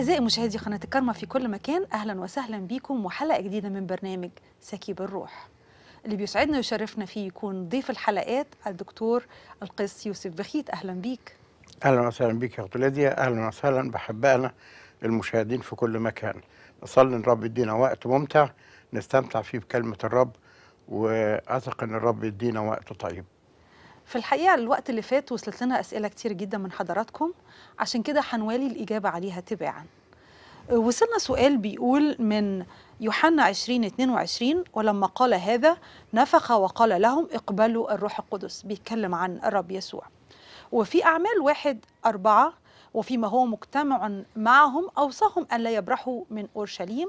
أعزائي مشاهدي قناة الكرمة في كل مكان أهلا وسهلا بكم وحلقة جديدة من برنامج سكيب الروح اللي بيسعدنا ويشرفنا فيه يكون ضيف الحلقات الدكتور القس يوسف بخيت أهلا بيك أهلا وسهلا بيك يا أختي أهلا وسهلا بحبائنا المشاهدين في كل مكان نصلي إن رب يدينا وقت ممتع نستمتع فيه بكلمة الرب وأثق إن الرب يدينا وقت طيب في الحقيقه الوقت اللي فات وصلت لنا اسئله كتير جدا من حضراتكم عشان كده هنوالي الاجابه عليها تباعا أه، وصلنا سؤال بيقول من يوحنا 20 22 ولما قال هذا نفخ وقال لهم اقبلوا الروح القدس بيتكلم عن الرب يسوع وفي أعمال واحد أربعة وفيما هو مجتمع معهم أوصاهم أن لا يبرحوا من أورشليم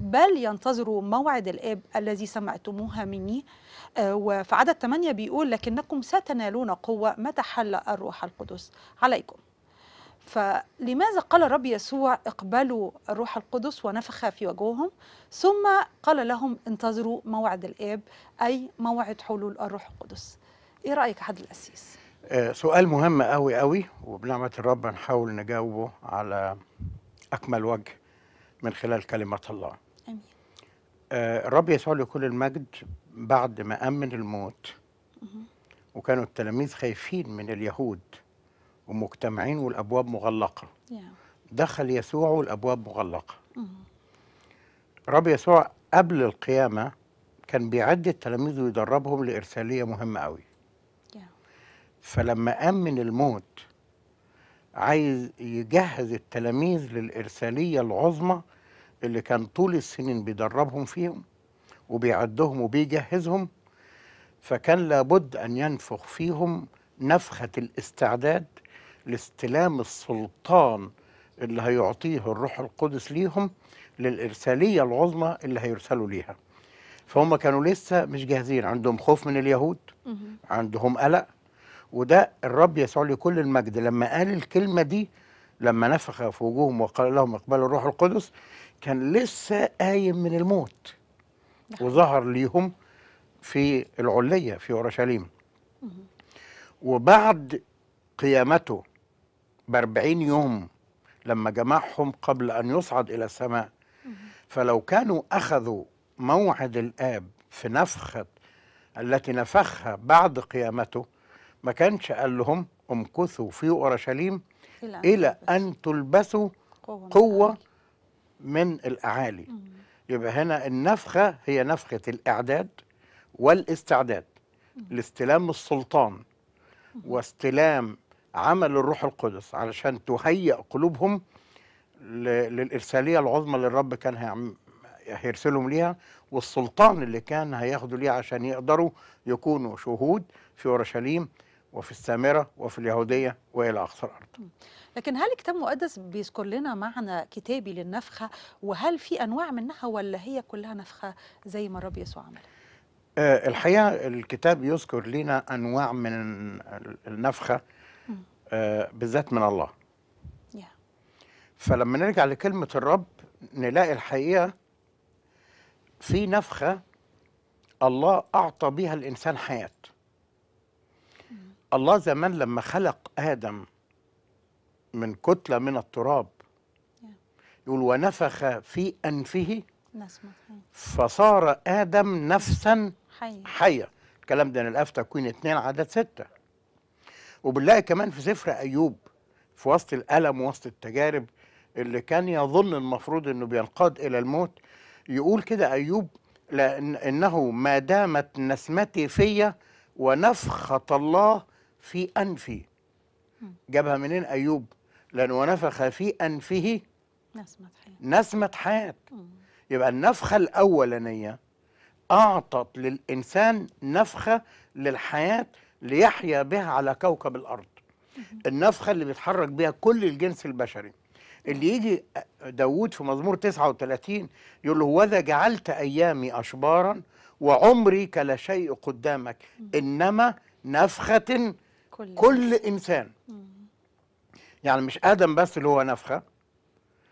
بل ينتظروا موعد الآب الذي سمعتموها مني آه، وفي عدد 8 بيقول لكنكم ستنالون قوة متى حل الروح القدس عليكم فلماذا قال الرب يسوع اقبلوا الروح القدس ونفخ في وجوههم ثم قال لهم انتظروا موعد الآب أي موعد حلول الروح القدس إيه رأيك حد الأسيس؟ آه، سؤال مهم قوي قوي وبنعمة الرب نحاول نجاوبه على أكمل وجه من خلال كلمة الله آمين آه، الرب يسوع لكل المجد بعد ما أمن الموت وكانوا التلاميذ خايفين من اليهود ومجتمعين والأبواب مغلقة دخل يسوع والأبواب مغلقة رب يسوع قبل القيامة كان بيعد التلاميذ ويدربهم لإرسالية مهمة قوي فلما أمن الموت عايز يجهز التلاميذ للإرسالية العظمى اللي كان طول السنين بيدربهم فيهم وبيعدهم وبيجهزهم فكان لابد أن ينفخ فيهم نفخة الاستعداد لاستلام السلطان اللي هيعطيه الروح القدس ليهم للإرسالية العظمى اللي هيرسلوا ليها فهم كانوا لسه مش جاهزين عندهم خوف من اليهود عندهم قلق وده الرب يسوع لي كل المجد لما قال الكلمة دي لما نفخ في وجوههم وقال لهم اقبلوا الروح القدس كان لسه قايم من الموت وظهر ليهم في العلية في أورشليم وبعد قيامته بأربعين يوم لما جمعهم قبل أن يصعد إلى السماء فلو كانوا أخذوا موعد الآب في نفخة التي نفخها بعد قيامته ما كانش قال لهم امكثوا في أورشليم إلى أن تلبسوا قوة من الأعالي يبقى هنا النفخة هي نفخة الإعداد والاستعداد لاستلام السلطان واستلام عمل الروح القدس علشان تهيئ قلوبهم للإرسالية العظمى اللي الرب كان هيرسلهم ليها والسلطان اللي كان هياخدوا ليه عشان يقدروا يكونوا شهود في اورشليم وفي السامرة وفي اليهودية وإلى أقصى الأرض لكن هل الكتاب المقدس بيذكر لنا معنى كتابي للنفخة وهل في أنواع منها ولا هي كلها نفخة زي ما الرب يسوع عمل؟ آه الحقيقة الكتاب يذكر لنا أنواع من النفخة آه بالذات من الله yeah. فلما نرجع لكلمة الرب نلاقي الحقيقة في نفخة الله أعطى بها الإنسان حياة الله زمان لما خلق آدم من كتلة من التراب يقول ونفخ في أنفه فصار آدم نفسا حية, حية. الكلام ده نلقاه في تكوين اثنين عدد ستة وبنلاقي كمان في سفر أيوب في وسط الألم وسط التجارب اللي كان يظن المفروض أنه بينقاد إلى الموت يقول كده أيوب لأنه ما دامت نسمتي فيا ونفخة الله في أنفي جابها منين أيوب لأن ونفخ في أنفه نسمة حياة نسمة حياة يبقى النفخة الأولانية أعطت للإنسان نفخة للحياة ليحيا بها على كوكب الأرض النفخة اللي بيتحرك بها كل الجنس البشري اللي يجي داوود في مزمور 39 يقول له وذا جعلت أيامي أشبارا وعمري كلا شيء قدامك إنما نفخة كل, كل إنسان مم. يعني مش آدم بس اللي هو نفخة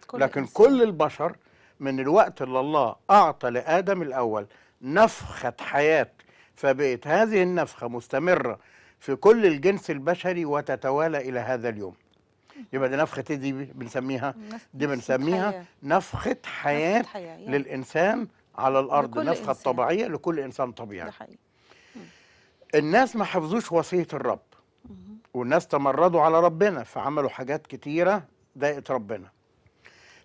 كل لكن إنسان. كل البشر من الوقت اللي الله أعطى لآدم الأول نفخة حياة فبقت هذه النفخة مستمرة في كل الجنس البشري وتتوالى إلى هذا اليوم يبقى دي نفخة دي بنسميها دي بنسميها نفخة حياة, للإنسان على الأرض نفخة طبيعية لكل إنسان طبيعي الناس ما حفظوش وصية الرب والناس تمردوا على ربنا فعملوا حاجات كتيرة ضايقت ربنا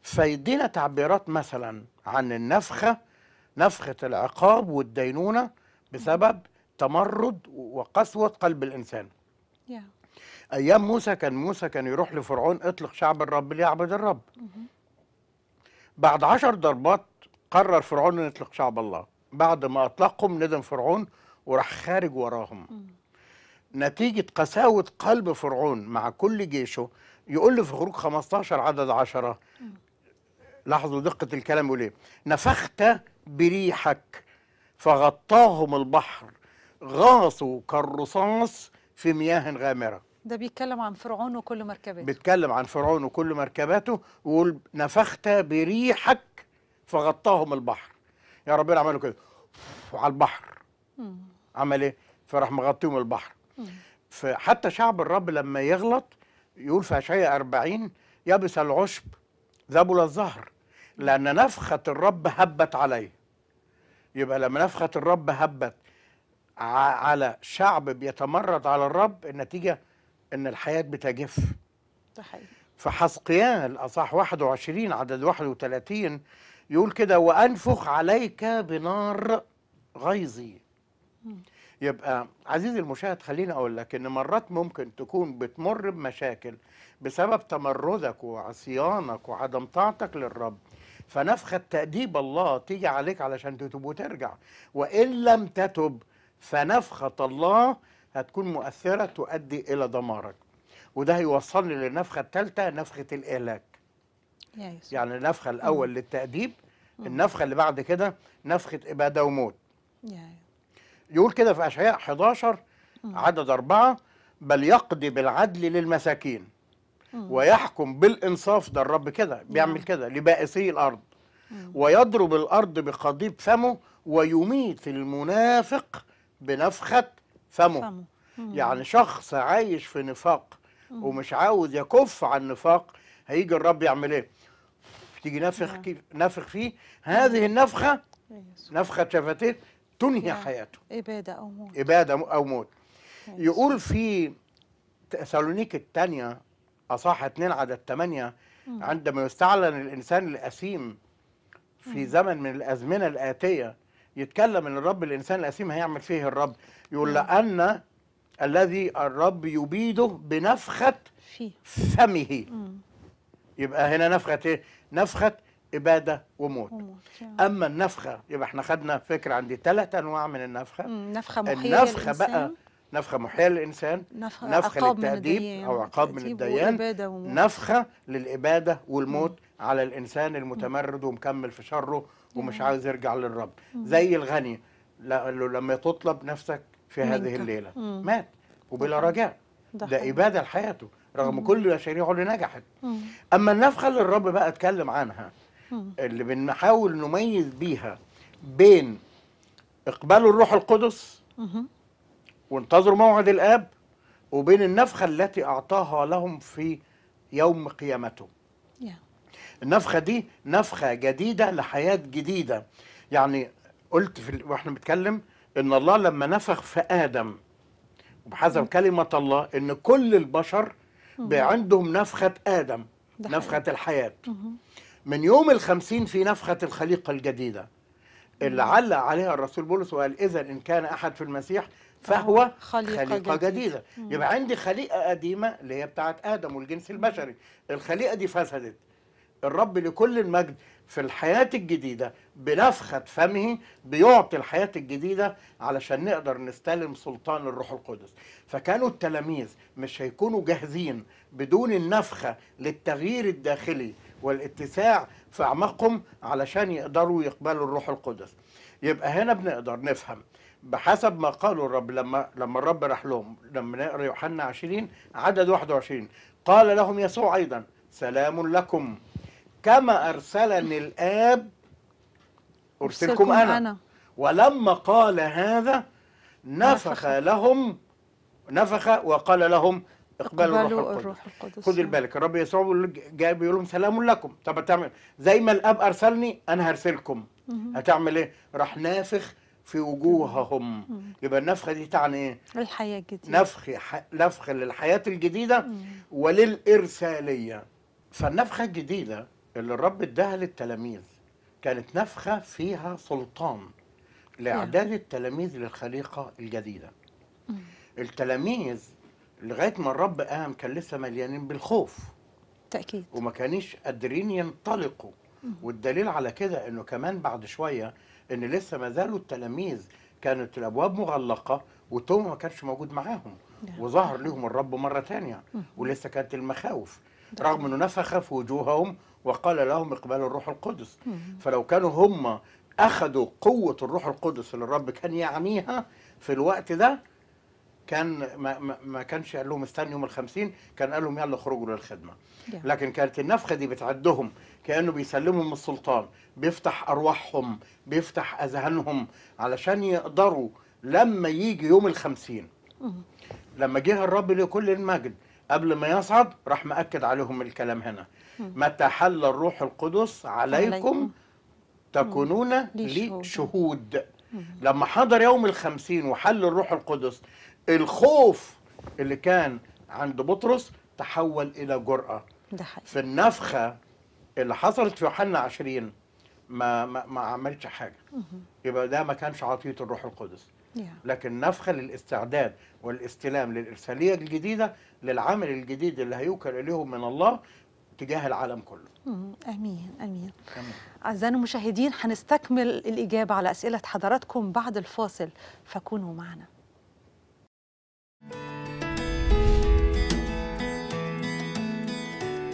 فيدينا تعبيرات مثلا عن النفخة نفخة العقاب والدينونة بسبب تمرد وقسوة قلب الإنسان أيام موسى كان موسى كان يروح لفرعون اطلق شعب الرب ليعبد الرب بعد عشر ضربات قرر فرعون أن يطلق شعب الله بعد ما أطلقهم ندم فرعون وراح خارج وراهم mm. نتيجة قساوة قلب فرعون مع كل جيشه يقول لي في خروج 15 عدد عشرة لاحظوا دقة الكلام يقول ايه نفخت بريحك فغطاهم البحر غاصوا كالرصاص في مياه غامرة ده بيتكلم عن فرعون وكل مركباته بيتكلم عن فرعون وكل مركباته ويقول نفخت بريحك فغطاهم البحر يا ربنا عملوا كده على البحر عمل ايه فراح مغطيهم البحر فحتى شعب الرب لما يغلط يقول في عشية 40 يبس العشب ذبل الظهر لان نفخه الرب هبت عليه يبقى لما نفخه الرب هبت على شعب بيتمرد على الرب النتيجه ان الحياه بتجف فحسقيال أصح الاصح 21 عدد 31 يقول كده وانفخ عليك بنار غيظي يبقى عزيزي المشاهد خليني اقول لك ان مرات ممكن تكون بتمر بمشاكل بسبب تمردك وعصيانك وعدم طاعتك للرب فنفخة تأديب الله تيجي عليك علشان تتوب وترجع وإن لم تتب فنفخة الله هتكون مؤثرة تؤدي إلى دمارك وده هيوصلني للنفخة الثالثة نفخة الإهلاك يعني النفخة الأول للتأديب النفخة اللي بعد كده نفخة إبادة وموت يا يقول كده في اشعياء 11 عدد أربعة بل يقضي بالعدل للمساكين ويحكم بالإنصاف ده الرب كده بيعمل كده لبائسي الأرض ويضرب الأرض بقضيب فمه ويميت المنافق بنفخة فمه يعني شخص عايش في نفاق ومش عاوز يكف عن نفاق هيجي الرب يعمل ايه تيجي نفخ نفخ فيه هذه النفخه نفخه شفتيه تنهي يعني نعم. حياته إبادة أو موت إبادة أو موت يعني يقول في تسالونيك الثانية أصح 2 عدد 8 عندما يستعلن الإنسان الأسيم في زمن من الأزمنة الآتية يتكلم ان الرب الانسان الاسيم هيعمل فيه الرب يقول لان الذي الرب يبيده بنفخه فيه. فمه يبقى هنا نفخه ايه نفخه إبادة وموت أما النفخة يبقى احنا خدنا فكرة عندي ثلاث أنواع من النفخة نفخة محية النفخة بقى نفخة محية للإنسان نفخة, نفخة للتأديب أو عقاب من الديان نفخة للإبادة والموت مم. على الإنسان المتمرد ومكمل في شره ومش مم. عاوز يرجع للرب مم. زي الغني لما تطلب نفسك في هذه الليلة مم. مات وبلا رجاء ده, ده إبادة لحياته رغم مم. كل مشاريعه اللي نجحت مم. أما النفخة اللي الرب بقى اتكلم عنها اللي بنحاول نميز بيها بين اقبال الروح القدس وانتظروا موعد الاب وبين النفخه التي اعطاها لهم في يوم قيامته النفخه دي نفخه جديده لحياه جديده يعني قلت في ال... واحنا بنتكلم ان الله لما نفخ في ادم وبحسب كلمه الله ان كل البشر عندهم نفخه ادم نفخه الحياه من يوم الخمسين في نفخة الخليقة الجديدة اللي علق عليها الرسول بولس وقال إذا إن كان أحد في المسيح فهو خليقة, خليقة جديدة, جديدة. يبقى عندي خليقة قديمة اللي هي بتاعت آدم والجنس البشري الخليقة دي فسدت الرب لكل المجد في الحياة الجديدة بنفخة فمه بيعطي الحياة الجديدة علشان نقدر نستلم سلطان الروح القدس فكانوا التلاميذ مش هيكونوا جاهزين بدون النفخة للتغيير الداخلي والاتساع في أعماقهم علشان يقدروا يقبلوا الروح القدس يبقى هنا بنقدر نفهم بحسب ما قالوا الرب لما لما الرب راح لهم لما نقرا يوحنا 20 عدد 21 قال لهم يسوع ايضا سلام لكم كما ارسلني الاب ارسلكم انا, أنا. ولما قال هذا نفخ لهم نفخ وقال لهم اقبلوا, الروح القدس خذ بالك الرب يسوع بيقول جاي بيقول لهم سلام لكم طب هتعمل زي ما الاب ارسلني انا هرسلكم هتعمل ايه راح نافخ في وجوههم يبقى النفخه دي تعني ايه الحياه الجديده نفخ ح... نفخ للحياه الجديده وللارساليه فالنفخه الجديده اللي الرب اداها للتلاميذ كانت نفخه فيها سلطان لاعداد التلاميذ للخليقه الجديده التلاميذ لغايه ما الرب قام كان لسه مليانين بالخوف تاكيد وما كانش قادرين ينطلقوا والدليل على كده انه كمان بعد شويه ان لسه ما زالوا التلاميذ كانت الابواب مغلقه وتوما ما كانش موجود معاهم نعم. وظهر لهم الرب مره ثانيه ولسه كانت المخاوف رغم انه نفخ في وجوههم وقال لهم اقبلوا الروح القدس فلو كانوا هم اخذوا قوه الروح القدس اللي الرب كان يعنيها في الوقت ده كان ما, ما كانش قال لهم استنوا يوم الخمسين كان قال لهم يلا خرجوا للخدمه لكن كانت النفخه دي بتعدهم كانه بيسلمهم من السلطان بيفتح ارواحهم بيفتح اذهانهم علشان يقدروا لما يجي يوم الخمسين لما جه الرب لكل المجد قبل ما يصعد راح مأكد عليهم الكلام هنا متى حل الروح القدس عليكم تكونون لي شهود لما حضر يوم الخمسين وحل الروح القدس الخوف اللي كان عند بطرس تحول إلى جرأة ده حقيقي. في النفخة اللي حصلت في يوحنا 20 ما ما, ما عملش حاجة يبقى ده ما كانش عطية الروح القدس نعم. لكن نفخة للاستعداد والاستلام للإرسالية الجديدة للعمل الجديد اللي هيوكل اليهم من الله تجاه العالم كله امين امين, أمين. اعزائنا المشاهدين هنستكمل الاجابه على اسئله حضراتكم بعد الفاصل فكونوا معنا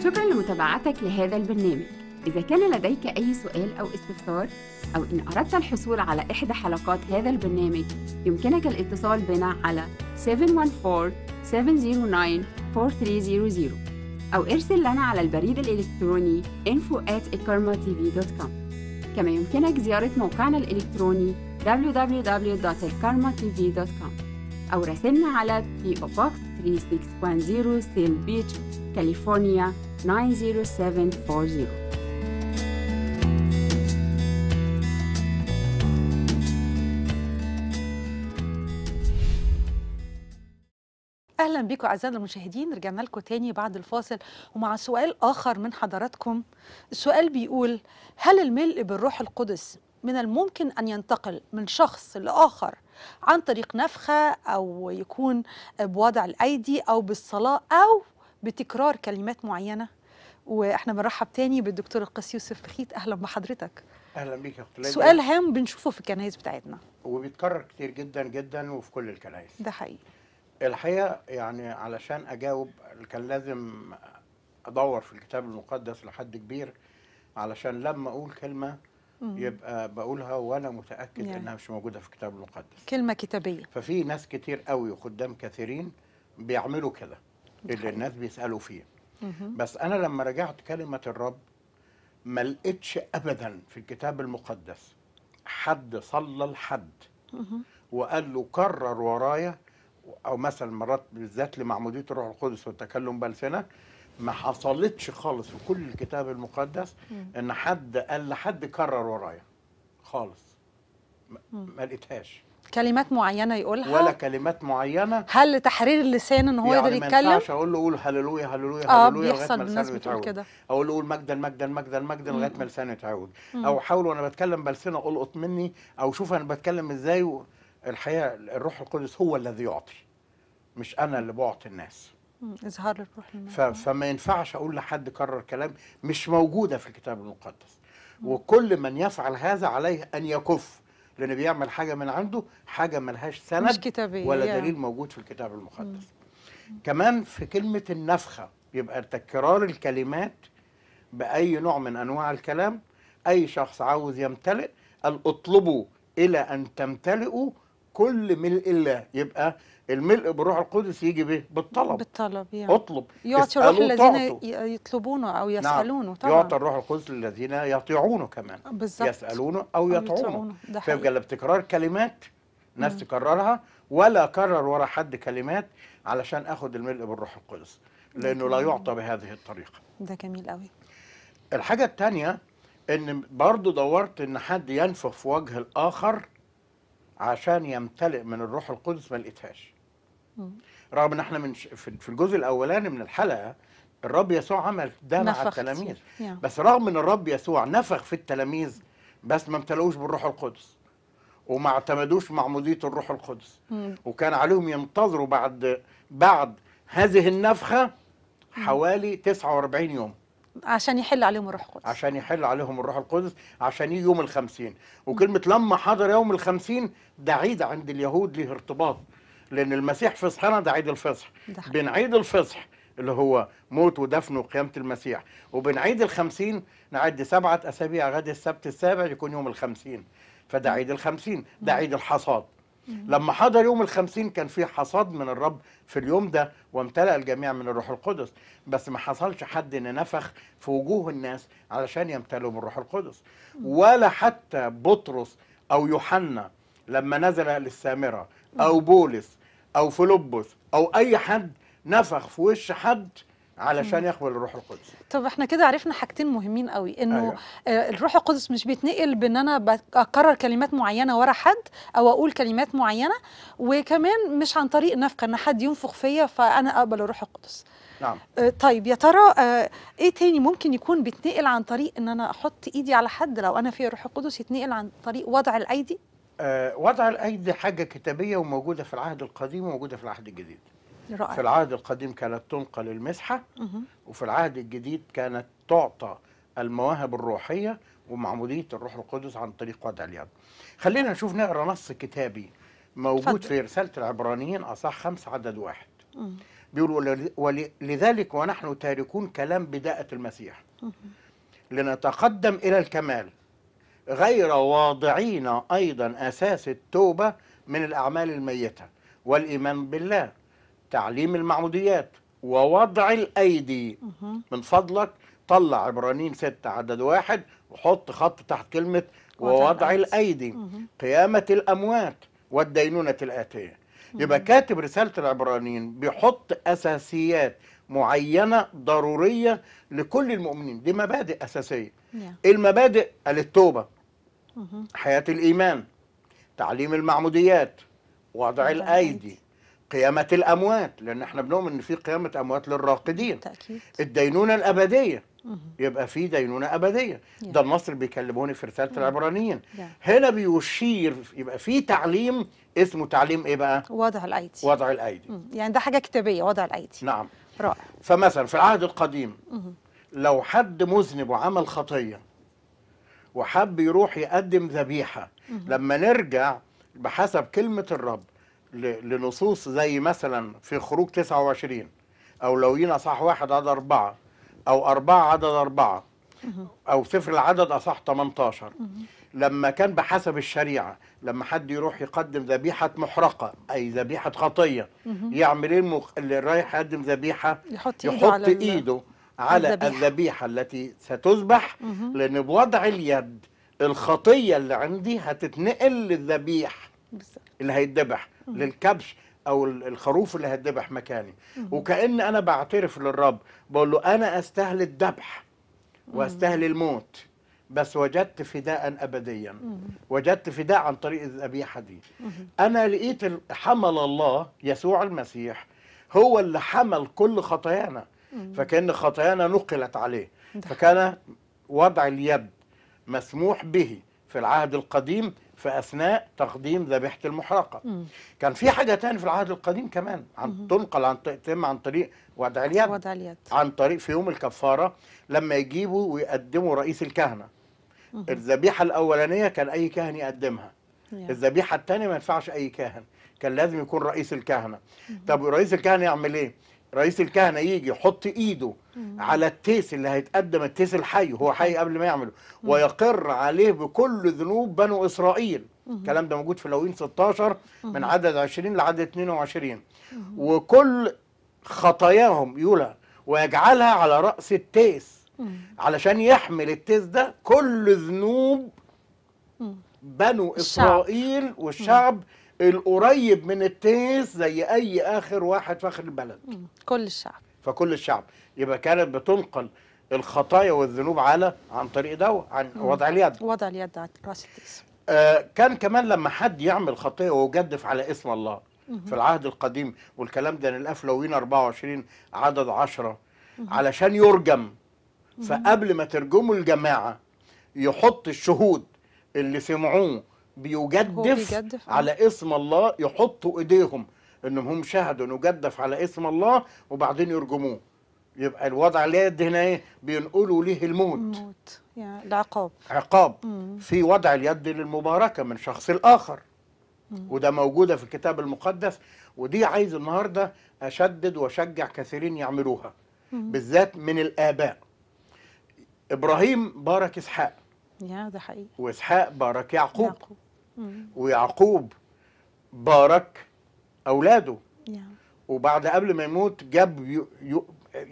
شكرا لمتابعتك لهذا البرنامج إذا كان لديك أي سؤال أو استفسار أو إن أردت الحصول على إحدى حلقات هذا البرنامج يمكنك الاتصال بنا على 714-709-4300 أو ارسل لنا على البريد الإلكتروني info at كما يمكنك زيارة موقعنا الإلكتروني www.ikarmatv.com أو راسلنا على PO Box 3610 سيل بيتش كاليفورنيا 90740 اهلا بكم اعزائنا المشاهدين رجعنا لكم تاني بعد الفاصل ومع سؤال اخر من حضراتكم السؤال بيقول هل الملء بالروح القدس من الممكن ان ينتقل من شخص لاخر عن طريق نفخه او يكون بوضع الايدي او بالصلاه او بتكرار كلمات معينه واحنا بنرحب تاني بالدكتور القس يوسف بخيت اهلا بحضرتك اهلا بيك يا اختي سؤال هام بنشوفه في الكنايس بتاعتنا وبيتكرر كتير جدا جدا وفي كل الكنايس ده حقيقي الحقيقه يعني علشان اجاوب كان لازم ادور في الكتاب المقدس لحد كبير علشان لما اقول كلمه يبقى بقولها وانا متاكد يعني. انها مش موجوده في الكتاب المقدس كلمه كتابيه ففي ناس كتير قوي وخدام كثيرين بيعملوا كده اللي الناس بيسالوا فيه بس انا لما رجعت كلمه الرب ما لقيتش ابدا في الكتاب المقدس حد صلى لحد وقال له كرر ورايا او مثلا مرات بالذات لمعموديه الروح القدس والتكلم بالسنه ما حصلتش خالص في كل الكتاب المقدس ان حد قال لحد كرر ورايا خالص ما لقيتهاش كلمات معينه يقولها ولا كلمات معينه هل تحرير اللسان ان هو يعني يقدر يتكلم ما ينفعش اقول له قول هللويا هللويا آه هللويا لغايه ما لسانه يتعود اقول له قول مجدا مجدا مجدا مجدا لغايه ما لسانه يتعود او احاول وانا بتكلم بلسانه القط مني او شوف انا بتكلم ازاي الحقيقه الروح القدس هو الذي يعطي مش انا اللي بعطي الناس اظهار الروح ف... فما ينفعش اقول لحد كرر كلام مش موجوده في الكتاب المقدس وكل من يفعل هذا عليه ان يكف لانه بيعمل حاجه من عنده حاجه ملهاش سند مش كتابية ولا يعني. دليل موجود في الكتاب المقدس كمان في كلمه النفخه يبقى تكرار الكلمات باي نوع من انواع الكلام اي شخص عاوز يمتلئ قال اطلبوا الى ان تمتلئوا كل ملء الله يبقى الملء بالروح القدس يجي به بالطلب بالطلب يعني. اطلب يعطي الروح الذين يطلبونه او نعم. يسالونه نعم. طبعا يعطي الروح القدس للذين يطيعونه كمان بالظبط يسالونه او يطيعونه فيبقى لا بتكرار كلمات ناس مم. تكررها ولا كرر ورا حد كلمات علشان اخد الملء بالروح القدس لانه لا يعطى بهذه الطريقه ده جميل قوي الحاجه الثانيه ان برضه دورت ان حد ينفخ في وجه الاخر عشان يمتلئ من الروح القدس ما لقيتهاش اه. رغم ان احنا من في الجزء الاولاني من الحلقه الرب يسوع عمل ده مع التلاميذ بس رغم ان الرب يسوع نفخ في التلاميذ بس ما امتلاوش بالروح القدس وما اعتمدوش معموديه الروح القدس mm. وكان عليهم ينتظروا بعد بعد هذه النفخه mm. حوالي 49 يوم عشان يحل عليهم الروح القدس عشان يحل عليهم الروح القدس عشان يجي يوم الخمسين وكلمة لما حضر يوم الخمسين ده عيد عند اليهود ليه ارتباط لان المسيح فصحنا ده عيد الفصح بين عيد الفصح اللي هو موت ودفن وقيامة المسيح وبين عيد الخمسين نعد سبعة أسابيع غد السبت السابع يكون يوم الخمسين فده عيد الخمسين ده عيد الحصاد لما حضر يوم الخمسين كان في حصاد من الرب في اليوم ده وامتلأ الجميع من الروح القدس بس ما حصلش حد ان نفخ في وجوه الناس علشان يمتلئوا من الروح القدس ولا حتى بطرس او يوحنا لما نزل للسامرة او بولس او فلوبوس او اي حد نفخ في وش حد علشان يقبل الروح القدس طب احنا كده عرفنا حاجتين مهمين قوي انه أيوة. آه الروح القدس مش بيتنقل بان انا بكرر كلمات معينه ورا حد او اقول كلمات معينه وكمان مش عن طريق نفخه ان حد ينفخ فيا فانا اقبل الروح القدس نعم آه طيب يا ترى آه ايه تاني ممكن يكون بيتنقل عن طريق ان انا احط ايدي على حد لو انا فيه روح القدس يتنقل عن طريق وضع الايدي آه، وضع الايدي حاجه كتابيه وموجوده في العهد القديم وموجوده في العهد الجديد رائع. في العهد القديم كانت تنقل المسحه وفي العهد الجديد كانت تعطى المواهب الروحيه ومعموديه الروح القدس عن طريق وضع اليد خلينا نشوف نقرا نص كتابي موجود فضل. في رساله العبرانيين اصح خمسة عدد واحد بيقول ولذلك ونحن تاركون كلام بداءة المسيح لنتقدم إلى الكمال غير واضعين أيضا أساس التوبة من الأعمال الميتة والإيمان بالله تعليم المعموديات ووضع الأيدي من فضلك طلع عبرانيين ستة عدد واحد وحط خط تحت كلمة ووضع الأيدي قيامة الأموات والدينونة الآتية يبقى كاتب رسالة العبرانيين بيحط أساسيات معينة ضرورية لكل المؤمنين دي مبادئ أساسية نعم. المبادئ التوبة حياة الإيمان تعليم المعموديات وضع الأيدي قيامة الأموات لأن احنا بنؤمن إن في قيامة أموات للراقدين تأكيد. الدينونة الأبدية يبقى في دينونة أبدية ده النصر بيكلموني في رسالة العبرانيين هنا بيشير يبقى في تعليم اسمه تعليم إيه بقى؟ وضع الأيدي وضع الأيدي يعني ده حاجة كتابية وضع الأيدي نعم رائع فمثلا في العهد القديم لو حد مذنب وعمل خطية وحب يروح يقدم ذبيحه لما نرجع بحسب كلمه الرب لنصوص زي مثلا في خروج 29 او لوينا صح واحد عدد أربعة أو أربعة عدد أربعة أو سفر العدد أصح 18 لما كان بحسب الشريعة لما حد يروح يقدم ذبيحة محرقة أي ذبيحة خطية يعمل إيه اللي رايح يقدم ذبيحة يحط, يحط إيده, على إيده على الذبيحة التي ستذبح لأن بوضع اليد الخطية اللي عندي هتتنقل للذبيح اللي هيتذبح للكبش او الخروف اللي هيتذبح مكاني وكان انا بعترف للرب بقول له انا استاهل الذبح واستاهل الموت بس وجدت فداء ابديا وجدت فداء عن طريق الذبيحه دي انا لقيت حمل الله يسوع المسيح هو اللي حمل كل خطايانا فكأن خطايانا نقلت عليه فكان وضع اليد مسموح به في العهد القديم في اثناء تقديم ذبيحه المحرقه. مم. كان في حاجه ثانيه في العهد القديم كمان عن تنقل عن تتم عن طريق وضع اليد وضع اليد عن طريق في يوم الكفاره لما يجيبوا ويقدموا رئيس الكهنه. مم. الذبيحه الاولانيه كان اي كاهن يقدمها. يعني. الذبيحه الثانيه ما ينفعش اي كاهن، كان لازم يكون رئيس الكهنه. طب رئيس الكهنه يعمل ايه؟ رئيس الكهنه يجي يحط ايده مم. على التيس اللي هيتقدم التيس الحي هو حي قبل ما يعمله مم. ويقر عليه بكل ذنوب بنو اسرائيل الكلام ده موجود في لوين 16 من عدد 20 لعدد 22 وكل خطاياهم يولى ويجعلها على راس التيس علشان يحمل التيس ده كل ذنوب بنو اسرائيل والشعب القريب من التيس زي اي اخر واحد في اخر البلد كل الشعب فكل الشعب يبقى كانت بتنقل الخطايا والذنوب على عن طريق دواء عن وضع اليد وضع اليد على راس التيس آه كان كمان لما حد يعمل خطيه ويجدف على اسم الله في العهد القديم والكلام ده للافلويين 24 عدد 10 علشان يرجم فقبل ما ترجموا الجماعه يحط الشهود اللي سمعوه بيجدف, آه. على اسم الله يحطوا ايديهم انهم شهدوا انه جدف على اسم الله وبعدين يرجموه يبقى الوضع اليد هنا ايه بينقلوا ليه الموت الموت يعني العقاب عقاب مم. في وضع اليد للمباركه من شخص الاخر وده موجوده في الكتاب المقدس ودي عايز النهارده اشدد واشجع كثيرين يعملوها بالذات من الاباء ابراهيم بارك اسحاق يا ده حقيقي واسحاق بارك يعقوب, يعقوب. ويعقوب بارك اولاده نعم. وبعد قبل ما يموت جاب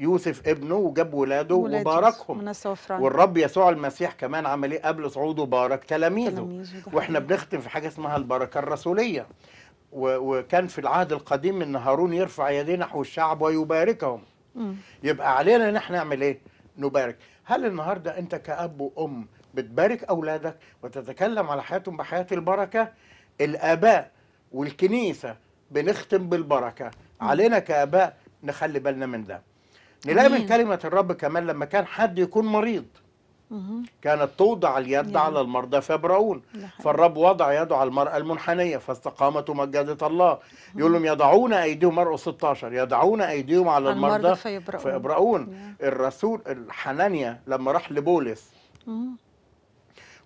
يوسف ابنه وجاب ولاده وباركهم والرب يسوع المسيح كمان عمل ايه قبل صعوده بارك تلاميذه واحنا بنختم في حاجه اسمها البركه الرسوليه وكان في العهد القديم ان هارون يرفع يديه نحو الشعب ويباركهم مم. يبقى علينا ان احنا نعمل ايه نبارك هل النهارده انت كاب وام بتبارك أولادك وتتكلم على حياتهم بحياة البركة الآباء والكنيسة بنختم بالبركة علينا كآباء نخلي بالنا من ده نلاقي من كلمة الرب كمان لما كان حد يكون مريض كانت توضع اليد يعني. على المرضى فيبرؤون فالرب وضع يده على المرأة المنحنية فاستقامت ومجدت الله يقول لهم يضعون أيديهم مرقس 16 يضعون أيديهم على المرضى فيبرؤون الرسول الحنانية لما راح لبولس مم.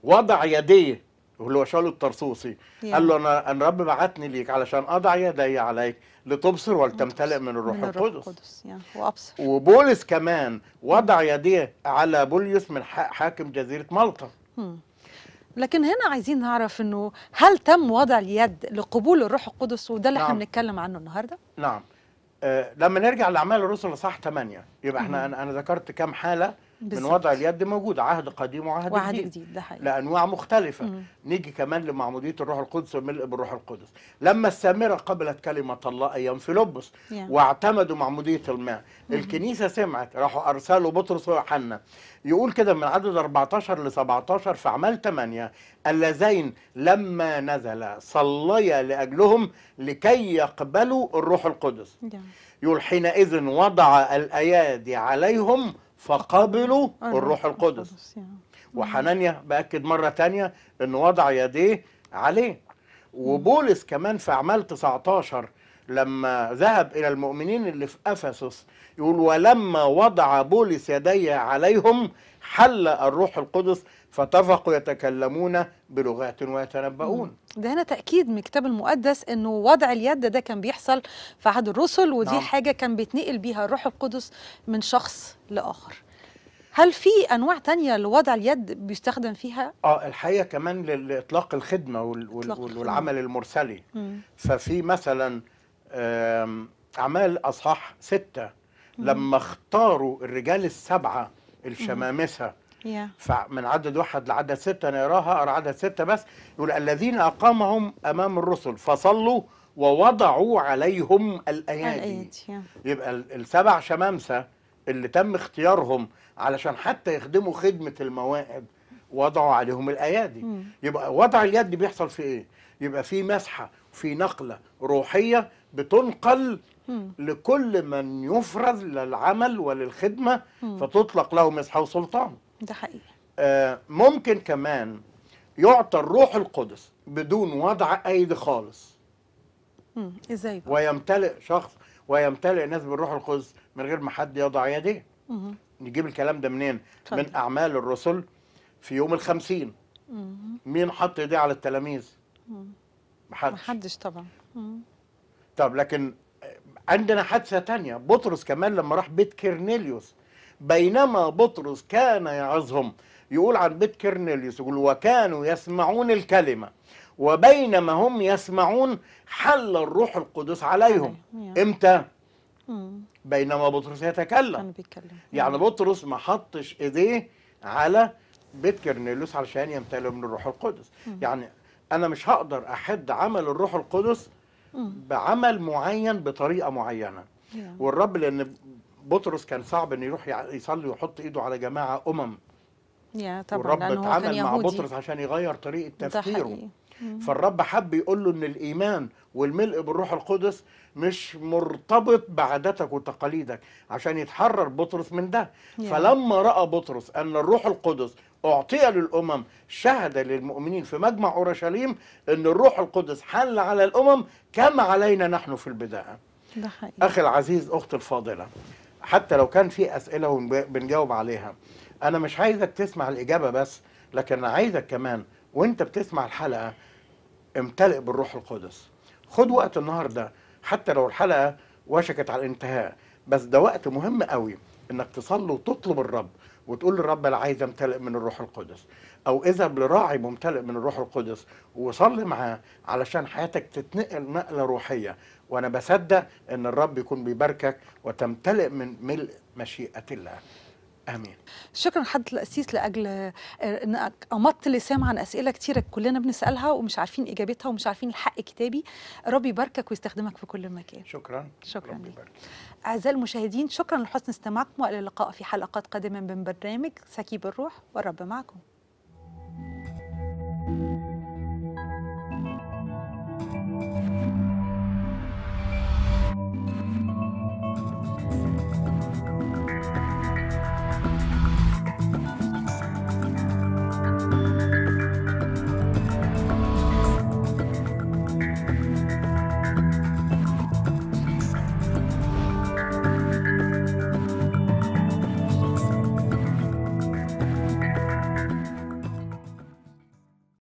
وضع يديه اللي هو شاول الطرسوسي قال له انا انا رب بعتني ليك علشان اضع يدي عليك لتبصر ولتمتلئ من الروح, من الروح القدس, القدس. وابصر وبولس كمان وضع يديه على بوليوس من حاكم جزيره مالطا لكن هنا عايزين نعرف انه هل تم وضع اليد لقبول الروح القدس وده اللي نعم. احنا بنتكلم عنه النهارده؟ نعم آه لما نرجع لاعمال الرسل صح 8 يبقى احنا انا ذكرت كم حاله بالزبط. من وضع اليد موجود عهد قديم وعهد, وعهد جديد, جديد ده حقيقي. لانواع مختلفه مم. نيجي كمان لمعموديه الروح القدس وملء بالروح القدس لما السامره قبلت كلمه الله ايام فيلبس واعتمدوا معموديه الماء مم. الكنيسه سمعت راحوا ارسلوا بطرس ويوحنا يقول كده من عدد 14 ل 17 في اعمال 8 اللذين لما نزل صليا لاجلهم لكي يقبلوا الروح القدس يقول حينئذ وضع الايادي عليهم فقبلوا آه، نعم. الروح القدس وحنانيا باكد مره تانية ان وضع يديه عليه وبولس كمان في اعمال 19 لما ذهب الى المؤمنين اللي في افسس يقول ولما وضع بولس يديه عليهم حل الروح القدس فطفقوا يتكلمون بلغات ويتنبؤون ده هنا تأكيد من الكتاب المقدس أنه وضع اليد ده كان بيحصل في عهد الرسل ودي نعم. حاجة كان بيتنقل بيها الروح القدس من شخص لآخر هل في انواع تانية لوضع اليد بيستخدم فيها اه الحقيقه كمان لاطلاق الخدمه وال والعمل المرسلي مم. ففي مثلا اعمال اصحاح ستة مم. لما اختاروا الرجال السبعه الشمامسه فمن عدد واحد لعدد ستة نقراها أراها أرى عدد ستة بس يقول الذين أقامهم أمام الرسل فصلوا ووضعوا عليهم الأيادي يبقى السبع شمامسة اللي تم اختيارهم علشان حتى يخدموا خدمة المواهب وضعوا عليهم الأيادي يبقى وضع اليد بيحصل في إيه؟ يبقى في مسحة في نقلة روحية بتنقل لكل من يفرز للعمل وللخدمة فتطلق له مسحة وسلطان ده حقيقي آه، ممكن كمان يعطى الروح القدس بدون وضع ايدي خالص امم ازاي بقى؟ ويمتلئ شخص ويمتلئ الناس بالروح القدس من غير ما حد يضع يديه نجيب الكلام ده منين طيب. من اعمال الرسل في يوم الخمسين مم. مين حط ايديه على التلاميذ محدش محدش طبعا مم. طب لكن عندنا حادثه تانية بطرس كمان لما راح بيت كيرنيليوس بينما بطرس كان يعظهم يقول عن بيت كرنيليوس يقول وكانوا يسمعون الكلمة وبينما هم يسمعون حل الروح القدس عليهم امتى بينما بطرس يتكلم يعني بطرس ما حطش ايديه على بيت كيرنيليوس علشان يمتلئ من الروح القدس يعني انا مش هقدر احد عمل الروح القدس بعمل معين بطريقه معينه والرب لان بطرس كان صعب انه يروح يصلي ويحط ايده على جماعه امم يا طبعا والرب اتعامل مع بطرس عشان يغير طريقه تفكيره فالرب حب يقول له ان الايمان والملء بالروح القدس مش مرتبط بعاداتك وتقاليدك عشان يتحرر بطرس من ده يعني. فلما راى بطرس ان الروح القدس اعطي للامم شهد للمؤمنين في مجمع اورشليم ان الروح القدس حل على الامم كما علينا نحن في البدايه ده حقيقي. اخي العزيز اختي الفاضله حتى لو كان في اسئله وبنجاوب عليها انا مش عايزك تسمع الاجابه بس لكن عايزك كمان وانت بتسمع الحلقه امتلئ بالروح القدس خد وقت النهارده حتى لو الحلقه وشكت على الانتهاء بس ده وقت مهم قوي انك تصلي وتطلب الرب وتقول للرب انا عايز امتلئ من الروح القدس او اذا لراعي ممتلئ من الروح القدس وصلي معاه علشان حياتك تتنقل نقله روحيه وانا بصدق ان الرب يكون بيباركك وتمتلئ من ملء مشيئه الله امين شكرا حضرتك القسيس لاجل آه، انك امضت لسام عن اسئله كتيره كلنا بنسالها ومش عارفين اجابتها ومش عارفين الحق كتابي ربي يباركك ويستخدمك في كل مكان شكرا شكرا يبارك اعزائي المشاهدين شكرا لحسن استماعكم والى اللقاء في حلقات قادمه من برنامج سكيب الروح والرب معكم thank you